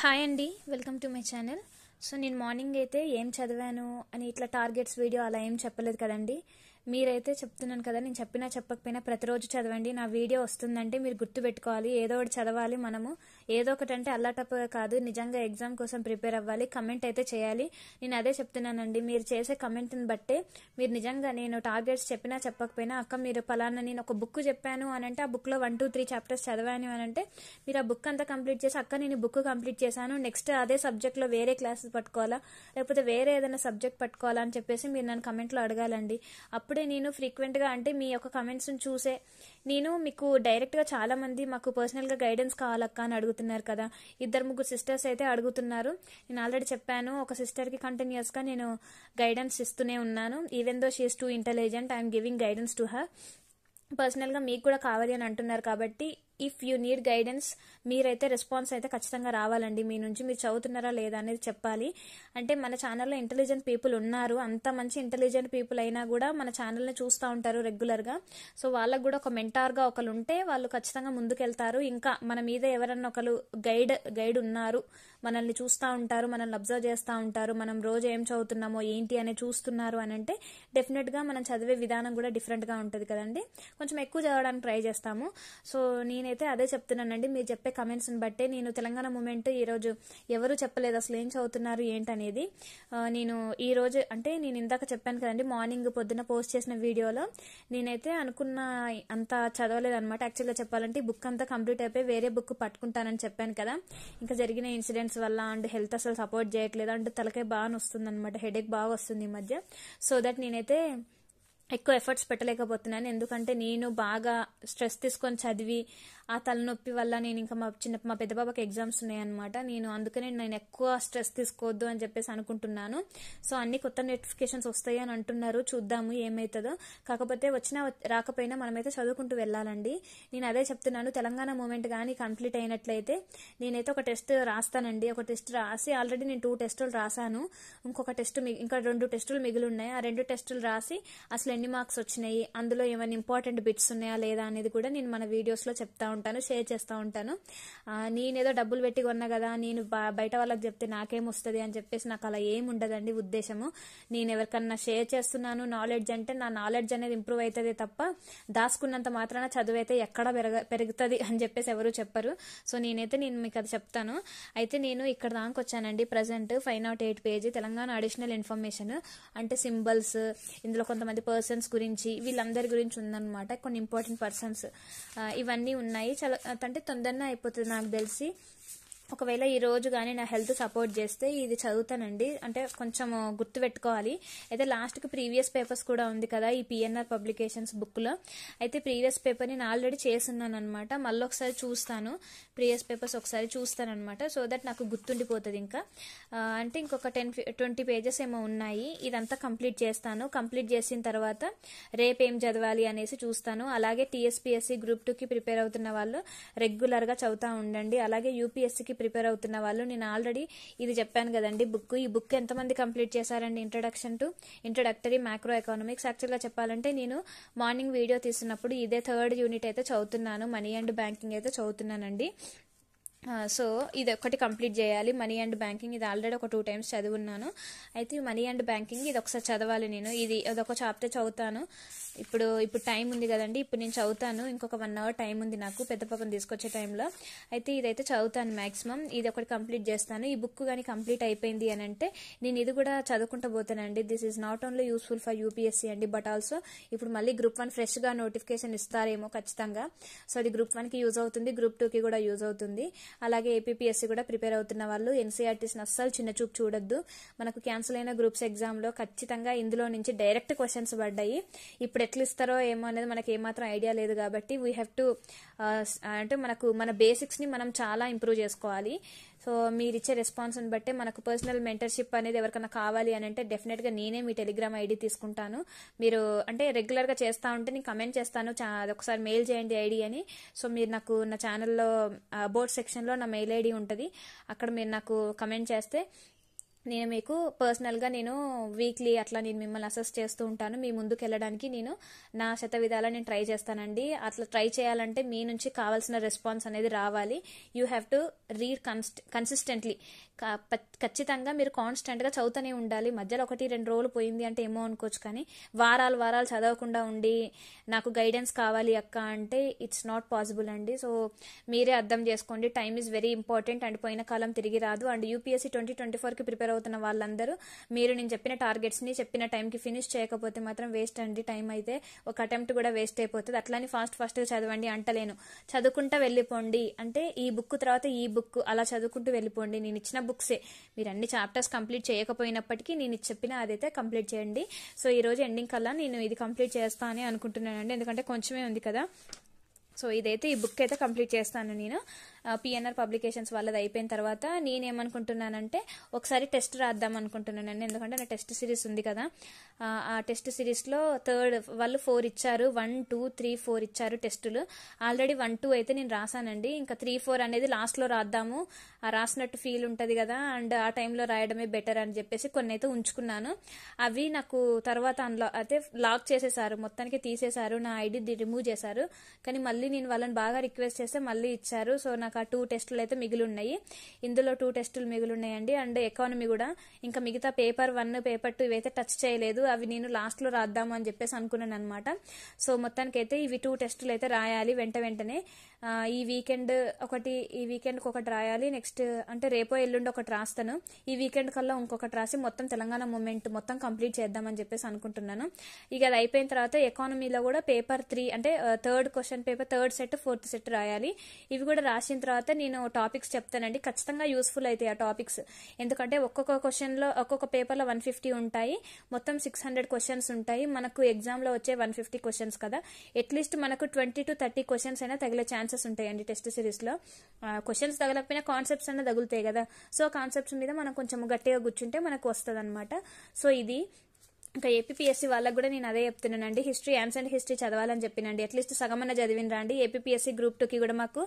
hi అండి welcome to my channel so నేను morning అయితే ఏం చదివాను అని ఇట్లా టార్గెట్స్ వీడియో అలా ఏం చెప్పలేదు కదండి మీరైతే చెప్తున్నాను కదా నేను చెప్పినా చెప్పకపోయినా ప్రతిరోజు చదవండి నా వీడియో వస్తుందంటే మీరు గుర్తుపెట్టుకోవాలి ఏదో ఒకటి చదవాలి మనము ఏదో ఒకటంటే అల్లాటప్ప కాదు నిజంగా ఎగ్జామ్ కోసం ప్రిపేర్ అవ్వాలి కమెంట్ అయితే చేయాలి నేను అదే చెప్తున్నానండి మీరు చేసే కమెంట్ని బట్టే మీరు నిజంగా నేను టార్గెట్స్ చెప్పినా చెప్పకపోయినా అక్క మీరు ఫలానా నేను ఒక బుక్ చెప్పాను అని అంటే ఆ బుక్లో వన్ టూ త్రీ చాప్టర్స్ చదివాను అని అంటే మీరు ఆ బుక్ అంతా కంప్లీట్ చేసి అక్క నేను బుక్ కంప్లీట్ చేశాను నెక్స్ట్ అదే సబ్జెక్ట్లో వేరే క్లాసెస్ పట్టుకోవాలా లేకపోతే వేరే ఏదైనా సబ్జెక్ట్ పట్టుకోవాలా అని చెప్పేసి మీరు నన్ను కమెంట్లో అడగాలండి అప్పుడే నేను ఫ్రీక్వెంట్గా అంటే మీ యొక్క కమెంట్స్ని చూసే నేను మీకు డైరెక్ట్గా చాలామంది మాకు పర్సనల్గా గైడెన్స్ కావాలక్క అని అడుగుతాను అడుగుతున్నారు కదా ఇద్దరు ముగ్గురు సిస్టర్స్ అయితే అడుగుతున్నారు నేను ఆల్రెడీ చెప్పాను ఒక సిస్టర్కి కంటిన్యూస్గా నేను గైడెన్స్ ఇస్తూనే ఉన్నాను even though she's too intelligent I'm giving guidance to her పర్సనల్గా మీకు కూడా కావాలి అని అంటున్నారు కాబట్టి ఇఫ్ యూ నీడ్ గైడెన్స్ మీరైతే రెస్పాన్స్ అయితే ఖచ్చితంగా రావాలండి మీ నుంచి మీరు చదువుతున్నారా లేదా అనేది చెప్పాలి అంటే మన ఛానల్లో ఇంటెలిజెంట్ పీపుల్ ఉన్నారు అంత మంచి ఇంటెలిజెంట్ పీపుల్ అయినా కూడా మన ఛానల్ని చూస్తూ ఉంటారు రెగ్యులర్గా సో వాళ్ళకు కూడా ఒక మెంటార్గా ఒకరు ఉంటే వాళ్ళు ఖచ్చితంగా ముందుకెళ్తారు ఇంకా మన మీద ఎవరన్నా ఒకరు గైడ్ గైడ్ ఉన్నారు మనల్ని చూస్తూ ఉంటారు మనల్ని అబ్జర్వ్ చేస్తూ ఉంటారు మనం రోజు ఏం చదువుతున్నామో ఏంటి అని చూస్తున్నారు అని అంటే డెఫినెట్గా మనం చదివే విధానం కూడా డిఫరెంట్గా ఉంటుంది కదండి కొంచెం ఎక్కువ చదవడానికి ట్రై చేస్తాము సో నేను నేనైతే అదే చెప్తున్నానండి మీరు చెప్పే కమెంట్స్ని బట్టే నేను తెలంగాణ మూమెంట్ ఈరోజు ఎవరు చెప్పలేదు అసలు ఏం చదువుతున్నారు ఏంటనేది నేను ఈరోజు అంటే నేను ఇందాక చెప్పాను కదండి మార్నింగ్ పొద్దున పోస్ట్ చేసిన వీడియోలో నేనైతే అనుకున్న అంత చదవలేదు అనమాట యాక్చువల్గా చెప్పాలంటే ఈ బుక్ అంతా కంప్లీట్ అయిపోయి వేరే బుక్ పట్టుకుంటానని చెప్పాను కదా ఇంకా జరిగిన ఇన్సిడెంట్స్ వల్ల అండ్ హెల్త్ అసలు సపోర్ట్ చేయట్లేదు అండ్ తలకే బాగా వస్తుంది అనమాట హెడేక్ బాగా వస్తుంది ఈ మధ్య సో దట్ నేనైతే ఎక్కువ ఎఫర్ట్స్ పెట్టలేకపోతున్నాను ఎందుకంటే నేను బాగా స్ట్రెస్ తీసుకొని చదివి ఆ తలనొప్పి వల్ల నేను ఇంకా మా చిన్న మా పెద్ద బాబాకి ఎగ్జామ్స్ ఉన్నాయన్నమాట నేను అందుకనే నేను ఎక్కువ స్ట్రెస్ తీసుకోవద్దు అని చెప్పేసి అనుకుంటున్నాను సో అన్ని కొత్త నోటిఫికేషన్స్ వస్తాయి అని అంటున్నారు చూద్దాము ఏమవుతుందో కాకపోతే వచ్చినా రాకపోయినా మనమైతే చదువుకుంటూ వెళ్ళాలండి నేను అదే చెప్తున్నాను తెలంగాణ మూమెంట్ కానీ కంప్లీట్ అయినట్లయితే నేనైతే ఒక టెస్ట్ రాస్తానండి ఒక టెస్ట్ రాసి ఆల్రెడీ నేను టూ టెస్టులు రాశాను ఇంకొక టెస్ట్ ఇంకా రెండు టెస్టులు మిగిలి ఉన్నాయి ఆ రెండు టెస్టులు రాసి అసలు ఎన్ని మార్క్స్ వచ్చినాయి అందులో ఏమైనా ఇంపార్టెంట్ బిట్స్ ఉన్నాయా లేదా అనేది కూడా నేను మన వీడియోస్లో చెప్తాను ఉంటాను షేర్ చేస్తూ ఉంటాను నేనేదో డబ్బులు పెట్టి కొన్నా కదా నేను బయట వాళ్ళకి చెప్తే నాకేం వస్తుంది అని చెప్పేసి నాకు అలా ఏం ఉండదండి ఉద్దేశము నేను ఎవరికన్నా షేర్ చేస్తున్నాను నాలెడ్జ్ అంటే నా నాలెడ్జ్ అనేది ఇంప్రూవ్ అవుతుంది తప్ప దాచుకున్నంత మాత్రాన చదువు అయితే ఎక్కడ పెరగ పెరుగుతుంది అని చెప్పేసి ఎవరు చెప్పరు సో నేనైతే నేను మీకు అది చెప్తాను అయితే నేను ఇక్కడ దానికి వచ్చానండి present five nought eight page Telangana additional information అంటే సింబల్స్ ఇందులో కొంతమంది పర్సన్స్ గురించి వీళ్ళందరి గురించి ఉందన్నమాట కొన్ని ఇంపార్టెంట్ పర్సన్స్ ఇవన్నీ ఉన్నాయి చాలా అంటే తొందరనే అయిపోతుంది నాకు తెలిసి ఒకవేళ ఈ రోజు కానీ నా హెల్త్ సపోర్ట్ చేస్తే ఇది చదువుతానండి అంటే కొంచెం గుర్తు పెట్టుకోవాలి అయితే లాస్ట్కి ప్రీవియస్ పేపర్స్ కూడా ఉంది కదా ఈ పిఎన్ఆర్ పబ్లికేషన్స్ బుక్లో అయితే ప్రీవియస్ పేపర్ నేను ఆల్రెడీ ఉన్నాను అనమాట మళ్ళీ ఒకసారి చూస్తాను ప్రీవియస్ పేపర్స్ ఒకసారి చూస్తాను అనమాట సో దట్ నాకు గుర్తుండిపోతుంది ఇంకా అంటే ఇంకొక టెన్ ట్వంటీ పేజెస్ ఏమో ఉన్నాయి ఇదంతా కంప్లీట్ చేస్తాను కంప్లీట్ చేసిన తర్వాత రేపు ఏం చదవాలి అనేసి చూస్తాను అలాగే టీఎస్పీఎస్సీ గ్రూప్ టూకి ప్రిపేర్ అవుతున్న వాళ్ళు రెగ్యులర్గా చదువుతూ ఉండండి అలాగే యూపీఎస్సీకి ప్రిపేర్ అవుతున్న వాళ్ళు నేను ఆల్రెడీ ఇది చెప్పాను కదండి బుక్ ఈ బుక్ ఎంతమంది కంప్లీట్ చేశారండి introduction to introductory macroeconomics యాక్చువల్గా చెప్పాలంటే నేను మార్నింగ్ వీడియో తీసినప్పుడు ఇదే థర్డ్ యూనిట్ అయితే చదువుతున్నాను మనీ అండ్ బ్యాంకింగ్ అయితే చదువుతున్నానండి సో ఇది ఒకటి కంప్లీట్ చేయాలి మనీ అండ్ బ్యాంకింగ్ ఇది ఆల్రెడీ ఒక టూ టైమ్స్ చదువున్నాను అయితే మనీ అండ్ బ్యాంకింగ్ ఇది ఒకసారి చదవాలి నేను ఇది అదొక చాప్టర్ చదువుతాను ఇప్పుడు ఇప్పుడు టైం ఉంది కదండి ఇప్పుడు నేను చదువుతాను ఇంకొక వన్ అవర్ టైం ఉంది నాకు పెద్ద పక్కన తీసుకొచ్చే టైంలో అయితే ఇదైతే చదువుతాను మ్యాక్సిమం ఇది ఒకటి కంప్లీట్ చేస్తాను ఈ బుక్ కానీ కంప్లీట్ అయిపోయింది అని అంటే నేను ఇది కూడా చదువుకుంటూ పోతానండి this is not only useful for UPSC అండి బట్ ఆల్సో ఇప్పుడు మళ్ళీ గ్రూప్ వన్ ఫ్రెష్గా నోటిఫికేషన్ ఇస్తారేమో ఖచ్చితంగా సో అది గ్రూప్ వన్కి యూజ్ అవుతుంది గ్రూప్ టూకి కూడా యూజ్ అవుతుంది అలాగే ఏపీఎస్సీ కూడా ప్రిపేర్ అవుతున్న వాళ్ళు ఎన్సీఆర్టీస్ని e అస్సలు చిన్న చూపు చూడొద్దు మనకు క్యాన్సిల్ అయిన గ్రూప్స్ ఎగ్జామ్లో ఖచ్చితంగా ఇందులో నుంచి డైరెక్ట్ క్వశ్చన్స్ పడ్డాయి ఇప్పుడు ఎట్లా ఇస్తారో ఏమో అనేది మనకు ఏమాత్రం ఐడియా లేదు కాబట్టి వీ హ్యావ్ టు అంటే మనకు మన బేసిక్స్ని మనం చాలా ఇంప్రూవ్ చేసుకోవాలి సో మీరు ఇచ్చే రెస్పాన్స్ని బట్టి మనకు పర్సనల్ మెంటర్షిప్ అనేది ఎవరికైనా కావాలి అని అంటే డెఫినెట్గా నేనే మీ టెలిగ్రామ్ ఐడి తీసుకుంటాను మీరు అంటే రెగ్యులర్గా చేస్తూ ఉంటే నేను కమెంట్ చేస్తాను ఒకసారి మెయిల్ చేయండి ఐడి అని సో మీరు నాకు నా ఛానల్లో బోర్డ్ సెక్షన్ డిస్క్రిప్షన్లో నా మెయిల్ ఐడి ఉంటుంది అక్కడ మీరు నాకు కమెంట్ చేస్తే నేను మీకు పర్సనల్గా నేను వీక్లీ అట్లా నేను మిమ్మల్ని అసెస్ చేస్తూ ఉంటాను మీ ముందుకు వెళ్ళడానికి నేను నా శత విధాలా నేను ట్రై చేస్తానండి అట్లా ట్రై చేయాలంటే మీ నుంచి కావాల్సిన రెస్పాన్స్ అనేది రావాలి you have to read consistently ఖచ్చితంగా మీరు కాన్స్టెంట్గా చదువుతూనే ఉండాలి మధ్యలో ఒకటి రెండు రోజులు పోయింది అంటే ఏమో అనుకోవచ్చు కానీ వారాలు వారాలు చదవకుండా ఉండి నాకు గైడెన్స్ కావాలి అక్క అంటే ఇట్స్ నాట్ పాసిబుల్ అండి సో మీరే అర్థం చేసుకోండి time is very important and పోయిన కాలం తిరిగి రాదు అండ్ యూపీఎస్సీ ట్వంటీ ట్వంటీ ఫోర్కి ప్రిపేర్ అవుతున్న వాళ్ళందరూ మీరు నేను చెప్పిన టార్గెట్స్ ని చెప్పిన టైంకి ఫినిష్ చేయకపోతే మాత్రం వేస్ట్ అండి టైం అయితే ఒక అటెంప్ట్ కూడా వేస్ట్ అయిపోతుంది అట్లానే ఫాస్ట్ ఫాస్ట్ గా చదవండి అంటలేను చదువుకుంటా వెళ్ళిపోండి అంటే ఈ బుక్ తర్వాత ఈ బుక్ అలా చదువుకుంటూ వెళ్ళిపోండి నేను ఇచ్చిన బుక్సే మీరు అన్ని చాప్టర్స్ కంప్లీట్ చేయకపోయినప్పటికీ నేను చెప్పిన అదైతే కంప్లీట్ చేయండి సో ఈ రోజు ఎండింగ్ కల్లా నేను ఇది కంప్లీట్ చేస్తా అని అనుకుంటున్నానండి ఎందుకంటే కొంచెమే ఉంది కదా సో ఇదైతే ఈ బుక్ అయితే కంప్లీట్ చేస్తాను నేను పిఎన్ఆర్ పబ్లికేషన్స్ వాళ్ళది అయిపోయిన తర్వాత నేనేమనుకుంటున్నానంటే ఒకసారి టెస్ట్ రాద్దాం అనుకుంటున్నానండి ఎందుకంటే నా టెస్ట్ సిరీస్ ఉంది కదా ఆ టెస్ట్ సిరీస్లో థర్డ్ వాళ్ళు ఫోర్ ఇచ్చారు వన్ టూ త్రీ ఫోర్ ఇచ్చారు టెస్టులు ఆల్రెడీ వన్ టూ అయితే నేను రాశానండి ఇంకా త్రీ ఫోర్ అనేది లాస్ట్లో రాద్దాము ఆ రాసినట్టు ఫీల్ ఉంటుంది కదా అండ్ ఆ టైంలో రాయడమే బెటర్ అని చెప్పేసి కొన్ని అయితే ఉంచుకున్నాను అవి నాకు తర్వాత అన్లా అయితే లాక్ చేసేసారు మొత్తానికి తీసేశారు నా ఐడి రిమూవ్ చేశారు కానీ మళ్ళీ నేను వాళ్ళని బాగా రిక్వెస్ట్ చేస్తే మళ్ళీ ఇచ్చారు సో నాకు ఇంకా టూ టెస్టులు అయితే మిగిలి ఉన్నాయి ఇందులో టూ టెస్టులు మిగిలి ఉన్నాయండి అండ్ ఎకానమీ కూడా ఇంకా మిగతా పేపర్ వన్ పేపర్ టూ ఇవైతే టచ్ చేయలేదు అవి నేను లాస్ట్లో రాద్దాము అని చెప్పేసి అనుకున్నాను అనమాట సో మొత్తానికి అయితే ఇవి టూ టెస్టులు అయితే రాయాలి వెంట వెంటనే ఈ వీకెండ్ ఒకటి ఈ వీకెండ్కి ఒకటి రాయాలి నెక్స్ట్ అంటే రేపో ఎల్లుండి ఒకటి రాస్తాను ఈ వీకెండ్ కల్లా ఇంకొకటి రాసి మొత్తం తెలంగాణ మూమెంట్ మొత్తం కంప్లీట్ చేద్దామని చెప్పేసి అనుకుంటున్నాను ఇక అది అయిపోయిన తర్వాత ఎకానమీలో కూడా పేపర్ త్రీ అంటే third question paper third set fourth set రాయాలి ఇవి కూడా రాసిన వచ్చిన తర్వాత నేను టాపిక్స్ చెప్తానండి ఖచ్చితంగా యూస్ఫుల్ అవుతాయి ఆ టాపిక్స్ ఎందుకంటే ఒక్కొక్క క్వశ్చన్లో ఒక్కొక్క పేపర్లో వన్ ఫిఫ్టీ ఉంటాయి మొత్తం సిక్స్ హండ్రెడ్ క్వశ్చన్స్ ఉంటాయి మనకు ఎగ్జామ్లో వచ్చే వన్ ఫిఫ్టీ క్వశ్చన్స్ కదా అట్లీస్ట్ మనకు ట్వంటీ టు థర్టీ క్వశ్చన్స్ అయినా తగిలే ఛాన్సెస్ ఉంటాయండి టెస్ట్ సిరీస్లో క్వశ్చన్స్ తగలకపోయినా కాన్సెప్ట్స్ అన్న తగులుతాయి కదా సో కాన్సెప్ట్స్ మీద మనం కొంచెం గట్టిగా కూర్చుంటే మనకు వస్తుంది అనమాట సో ఇది ఇంకా ఏపీఎస్సీ వాళ్ళకు కూడా నేను అదే చెప్తున్నానండి హిస్టరీ ఆన్సెంట్ అండ్ హిస్టరీ చదవాలని చెప్పినండి అట్లీస్ట్ సగమన్న చదివిన రండి ఏపీఎస్సీ గ్రూప్ టూకి కూడా మాకు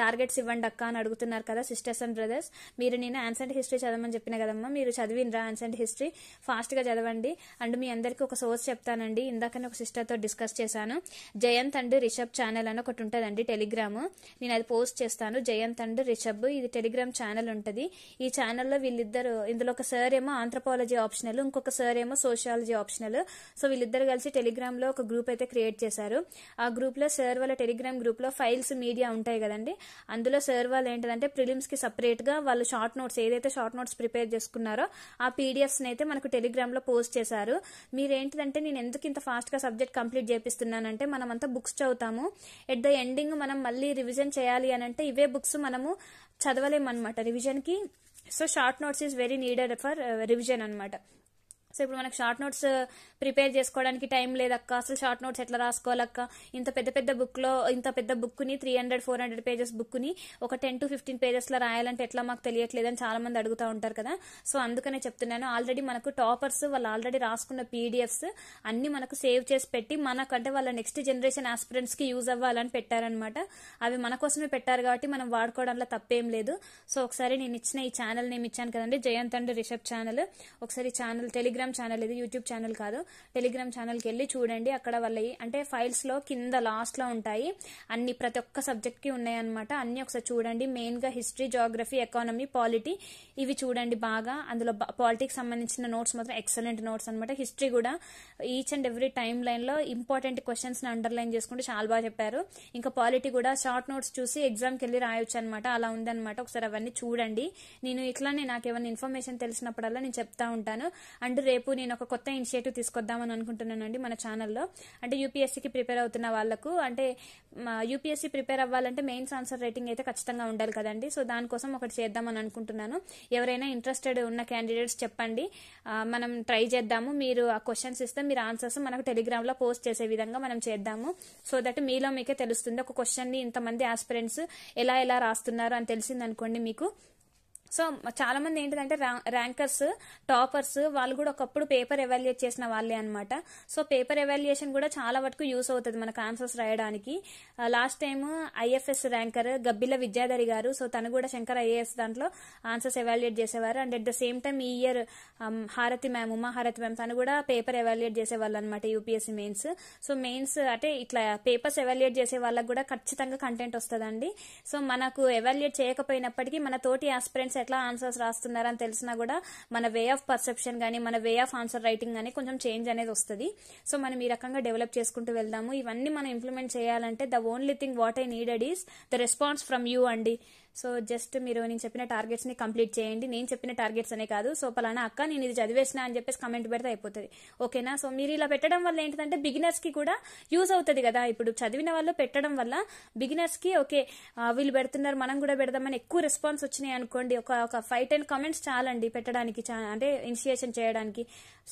టార్గెట్స్ ఇవ్వండి అక్క అని అడుగుతున్నారు కదా సిస్టర్స్ అండ్ బ్రదర్స్ మీరు నేను ఆన్సెంట్ అండ్ హిస్టరీ చదవమని చెప్పిన కదమ్మా మీరు చదివినరా ఆన్సెంట్ అండ్ హిస్టరీ ఫాస్ట్గా చదవండి అండ్ మీ అందరికీ ఒక సోర్స్ చెప్తానండి ఇందాకనే ఒక సిస్టర్తో డిస్కస్ చేశాను జయంత్ అండ్ రిషబ్ ఛానల్ అని ఒకటి ఉంటుందండి టెలిగ్రామ్ నేను అది పోస్ట్ చేస్తాను జయంత్ అండ్ రిషబ్ ఇది టెలిగ్రామ్ ఛానల్ ఉంటుంది ఈ ఛానల్లో వీళ్ళిద్దరు ఇందులో ఒక సార్ ఏమో ఆంథ్రపాలజీ ఆప్షనల్ ఇంకొక సార్ ఏమో సోషాలజీ టెక్నాలజీ ఆప్షనల్ సో వీళ్ళిద్దరు కలిసి టెలిగ్రామ్ లో ఒక గ్రూప్ అయితే క్రియేట్ చేశారు ఆ గ్రూప్ లో సార్ వాళ్ళ టెలిగ్రామ్ గ్రూప్ లో ఫైల్స్ మీడియా ఉంటాయి కదండి అందులో సార్ వాళ్ళు ఏంటంటే ప్రిలిమ్స్ కి సపరేట్ గా వాళ్ళు షార్ట్ నోట్స్ ఏదైతే షార్ట్ నోట్స్ ప్రిపేర్ చేసుకున్నారో ఆ పీడిఎఫ్స్ అయితే మనకు టెలిగ్రామ్ లో పోస్ట్ చేశారు మీరేంటిదంటే నేను ఎందుకు ఇంత ఫాస్ట్ గా సబ్జెక్ట్ కంప్లీట్ చేపిస్తున్నానంటే మనం అంతా బుక్స్ చదువుతాము ఎట్ ద ఎండింగ్ మనం మళ్ళీ రివిజన్ చేయాలి అని అంటే ఇవే బుక్స్ మనము చదవలేమన్నమాట కి so short notes is very needed for revision అనమాట సో ఇప్పుడు మనకు షార్ట్ నోట్స్ ప్రిపేర్ చేసుకోవడానికి టైం లేదక్క అసలు షార్ట్ నోట్స్ ఎట్లా రాసుకోవాలక్క ఇంత పెద్ద పెద్ద బుక్లో ఇంత పెద్ద బుక్ని three hundred four hundred pages బుక్ని ఒక టెన్ టు ఫిఫ్టీన్ పేజెస్లో రాయాలంటే ఎట్లా మాకు తెలియట్లేదని చాలా మంది అడుగుతూ ఉంటారు కదా సో అందుకనే చెప్తున్నాను ఆల్రెడీ మనకు టాపర్స్ వాళ్ళు ఆల్రెడీ రాసుకున్న పీడిఎఫ్స్ అన్ని మనకు సేవ్ చేసి పెట్టి మనకంటే వాళ్ళ నెక్స్ట్ జనరేషన్ కి యూజ్ అవ్వాలని పెట్టారనమాట అవి మన కోసమే పెట్టారు కాబట్టి మనం వాడుకోవడంలో తప్పేం లేదు సో ఒకసారి నేను ఇచ్చిన ఈ ఛానల్ నేను ఇచ్చాను కదండి జయంత్ అండ్ రిషబ్ ఛానల్ ఒకసారి ఛానల్ టెలిగ్రామ్ టెలిగ్రామ్ ఛానల్ ఇది యూట్యూబ్ ఛానల్ కాదు టెలిగ్రామ్ ఛానల్కి వెళ్ళి చూడండి అక్కడ వాళ్ళవి అంటే ఫైల్స్లో కింద లాస్ట్లో ఉంటాయి అన్ని ప్రతి ఒక్క సబ్జెక్ట్కి ఉన్నాయన్నమాట అన్ని ఒకసారి చూడండి మెయిన్గా హిస్టరీ జాగ్రఫీ ఎకానమీ పాలిటీ ఇవి చూడండి బాగా అందులో పాలిటిక్స్ సంబంధించిన నోట్స్ మాత్రం ఎక్సలెంట్ నోట్స్ అనమాట హిస్టరీ కూడా ఈచ్ అండ్ ఎవ్రీ టైం లైన్లో ఇంపార్టెంట్ క్వశ్చన్స్ని అండర్లైన్ చేసుకుంటే చాలా బాగా చెప్పారు ఇంకా పాలిటీ కూడా షార్ట్ నోట్స్ చూసి ఎగ్జామ్కి వెళ్ళి రాయొచ్చు అనమాట అలా ఉందన్నమాట ఒకసారి అవన్నీ చూడండి నేను ఇట్లానే నాకు ఏమైనా ఇన్ఫర్మేషన్ తెలిసినప్పుడల్లా నేను చెప్తా ఉంటాను అండ్ రేపు నేను ఒక కొత్త ఇనిషియేటివ్ తీసుకొద్దామని అనుకుంటున్నానండి మన ఛానల్లో అంటే యూపీఎస్సీకి ప్రిపేర్ అవుతున్న వాళ్ళకు అంటే యూపీఎస్సీ ప్రిపేర్ అవ్వాలంటే మెయిన్స్ ఆన్సర్ రేటింగ్ అయితే ఖచ్చితంగా ఉండాలి కదండి సో దానికోసం ఒకటి చేద్దామని అనుకుంటున్నాను ఎవరైనా ఇంట్రెస్టెడ్ ఉన్న క్యాండిడేట్స్ చెప్పండి మనం ట్రై చేద్దాము మీరు ఆ క్వశ్చన్స్ ఇస్తే మీరు ఆన్సర్స్ మనకు టెలిగ్రామ్లో పోస్ట్ చేసే విధంగా మనం చేద్దాము సో దట్ మీలో మీకే తెలుస్తుంది ఒక ని ఇంతమంది ఆస్పిరెంట్స్ ఎలా ఎలా రాస్తున్నారు అని తెలిసిందనుకోండి మీకు సో చాలా మంది ఏంటిదంటే ర్యాంకర్స్ టాపర్స్ వాళ్ళు కూడా ఒకప్పుడు పేపర్ ఎవాల్యుయేట్ చేసిన వాళ్ళే అనమాట సో పేపర్ ఎవాల్యుయేషన్ కూడా చాలా వరకు యూస్ అవుతుంది మనకు ఆన్సర్స్ రాయడానికి last time IFS ranker Gabbila Vidyadhari garu so తను కూడా శంకర్ ఐఏఎస్ దాంట్లో ఆన్సర్స్ ఎవాల్యుయేట్ చేసేవారు and at the same time ఈ year um, Harathi ma'am Uma Harathi ma'am తను కూడా పేపర్ ఎవాల్యుయేట్ చేసేవాళ్ళు అనమాట యూపీఎస్సీ మెయిన్స్ సో మెయిన్స్ అంటే ఇట్లా పేపర్స్ ఎవాల్యుయేట్ చేసే వాళ్ళకి కూడా ఖచ్చితంగా కంటెంట్ వస్తుందండి సో మనకు ఎవాల్యుయేట్ చేయకపోయినప్పటికీ మన తోటి ఆస్పిరెంట్స్ ఎట్లా ఆన్సర్స్ రాస్తున్నారని తెలిసినా కూడా మన వే ఆఫ్ పర్సెప్షన్ కానీ మన వే ఆఫ్ ఆన్సర్ రైటింగ్ కానీ కొంచెం చేంజ్ అనేది వస్తుంది సో మనం ఈ రకంగా డెవలప్ చేసుకుంటూ వెళ్దాము ఇవన్నీ మనం ఇంప్లిమెంట్ చేయాలంటే the only thing what I needed is the response from you అండి సో జస్ట్ మీరు నేను చెప్పిన టార్గెట్స్ ని కంప్లీట్ చేయండి నేను చెప్పిన టార్గెట్స్ అనే కాదు సో పలానా అక్క నేను ఇది చదివేసిన అని చెప్పేసి కమెంట్ పెడితే అయిపోతుంది ఓకేనా సో మీరు ఇలా పెట్టడం వల్ల ఏంటంటే బిగినర్స్ కి కూడా యూజ్ అవుతుంది కదా ఇప్పుడు చదివిన వాళ్ళు పెట్టడం వల్ల బిగినర్స్ కి ఓకే వీళ్ళు పెడుతున్నారు మనం కూడా పెడదామని ఎక్కువ రెస్పాన్స్ వచ్చినాయి అనుకోండి ఒక ఒక ఫైవ్ టెన్ కమెంట్స్ చాలండి పెట్టడానికి అంటే ఇనిషియేషన్ చేయడానికి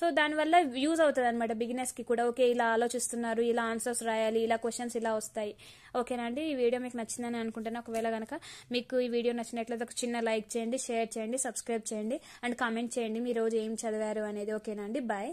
సో దానివల్ల యూజ్ అవుతుంది అనమాట బిగినర్స్ కి కూడా ఓకే ఇలా ఆలోచిస్తున్నారు ఇలా ఆన్సర్స్ రాయాలి ఇలా క్వశ్చన్స్ ఇలా వస్తాయి ఓకేనా అండి ఈ వీడియో మీకు నచ్చిందని అనుకుంటున్నాను ఒకవేళ కనుక మీకు మీకు ఈ వీడియో నచ్చినట్లయితే ఒక చిన్న లైక్ చేయండి షేర్ చేయండి సబ్స్క్రైబ్ చేయండి అండ్ కామెంట్ చేయండి మీరు రోజు ఏం చదివారు అనేది ఓకేనా అండి బాయ్